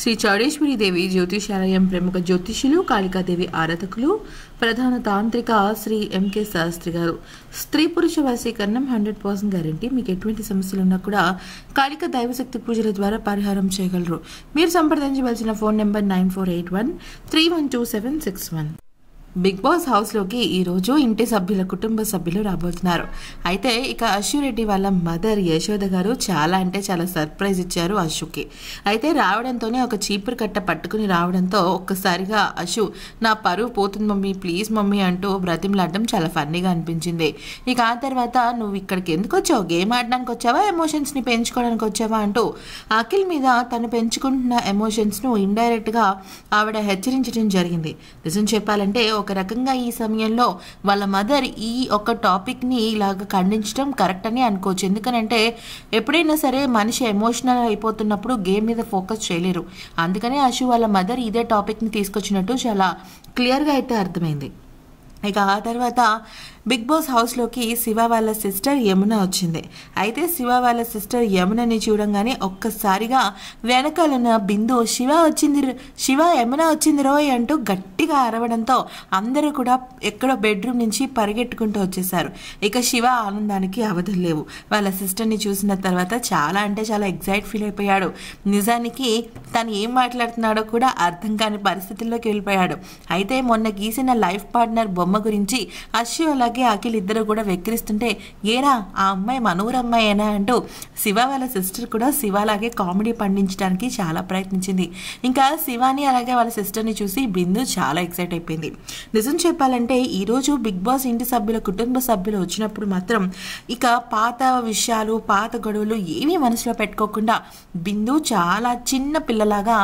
శ్రీ చౌడేశ్వరి దేవి జ్యోతిషాలయం ప్రముఖ జ్యోతిషులు కాళికాదేవి ఆరాధకులు ప్రధాన తాంత్రిక శ్రీ ఎంకే శాస్త్రి గారు స్త్రీ పురుష వశీకరణం హండ్రెడ్ పర్సెంట్ గ్యారంటీ మీకు ఎటువంటి సమస్యలు ఉన్నా కూడా కాళిక దైవశక్తి పూజల ద్వారా పరిహారం చేయగలరు మీరు సంప్రదించవలసిన phone number nine four eight one three one two seven six one Bigg Boss హౌస్లోకి ఈరోజు ఇంటి సభ్యుల కుటుంబ సభ్యులు రాబోతున్నారు అయితే ఇక అశు రెడ్డి వాళ్ళ మదర్ యశోద గారు చాలా అంటే చాలా సర్ప్రైజ్ ఇచ్చారు అశుకి అయితే రావడంతోనే ఒక చీపురు కట్ట పట్టుకుని రావడంతో ఒక్కసారిగా అశు నా పరువు పోతుంది మమ్మీ ప్లీజ్ మమ్మీ అంటూ బ్రతిమలాడడం చాలా ఫన్నీగా అనిపించింది ఇక ఆ తర్వాత నువ్వు ఇక్కడికి ఎందుకు వచ్చావు గేమ్ ఆడడానికి వచ్చావా ఎమోషన్స్ని పెంచుకోవడానికి వచ్చావా అంటూ అఖిల్ మీద తను పెంచుకుంటున్న ఎమోషన్స్ను ఇండైరెక్ట్గా ఆవిడ హెచ్చరించడం జరిగింది నిజం చెప్పాలంటే ఒక రకంగా ఈ సమయంలో వాళ్ళ మదర్ ఈ ఒక టాపిక్ని ఇలాగ ఖండించడం కరెక్ట్ అని అనుకోవచ్చు ఎందుకనంటే ఎప్పుడైనా సరే మనిషి ఎమోషనల్ అయిపోతున్నప్పుడు గేమ్ మీద ఫోకస్ చేయలేరు అందుకనే అశు వాళ్ళ మదర్ ఇదే టాపిక్ని తీసుకొచ్చినట్టు చాలా క్లియర్గా అయితే అర్థమైంది ఇక ఆ తర్వాత బిగ్ బాస్ హౌస్లోకి శివ వాళ్ళ సిస్టర్ యమున వచ్చింది అయితే శివ వాళ్ళ సిస్టర్ యమునని చూడంగానే ఒక్కసారిగా వెనకాలన్న బిందు శివ వచ్చింది శివ యమున వచ్చింది రోయ్ అంటూ గట్టిగా అరవడంతో అందరూ కూడా ఎక్కడో బెడ్రూమ్ నుంచి పరిగెట్టుకుంటూ వచ్చేసారు ఇక శివ ఆనందానికి లేవు వాళ్ళ సిస్టర్ని చూసిన తర్వాత చాలా అంటే చాలా ఎగ్జైట్ ఫీల్ అయిపోయాడు నిజానికి తను ఏం మాట్లాడుతున్నాడో కూడా అర్థం కాని పరిస్థితుల్లోకి వెళ్ళిపోయాడు అయితే మొన్న గీసిన లైఫ్ పార్ట్నర్ బొమ్మ గురించి అశ్వ అలాగే అలాగే అఖిల్ ఇద్దరు కూడా వెక్కిరిస్తుంటే ఏరా ఆ అమ్మాయి ఏనా అంటూ శివ వాళ్ళ సిస్టర్ కూడా శివలాగే కామెడీ పండించడానికి చాలా ప్రయత్నించింది ఇంకా శివాని అలాగే వాళ్ళ సిస్టర్ని చూసి బిందు చాలా ఎక్సైట్ అయిపోయింది నిజం చెప్పాలంటే ఈరోజు బిగ్ బాస్ ఇంటి సభ్యుల కుటుంబ సభ్యులు వచ్చినప్పుడు మాత్రం ఇక పాత విషయాలు పాత గొడవలు ఏమీ మనసులో పెట్టుకోకుండా బిందు చాలా చిన్న పిల్లలాగా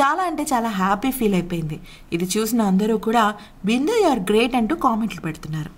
చాలా అంటే చాలా హ్యాపీ ఫీల్ అయిపోయింది ఇది చూసిన అందరూ కూడా బిందు యు ఆర్ గ్రేట్ అంటూ కామెంట్లు పెడుతున్నారు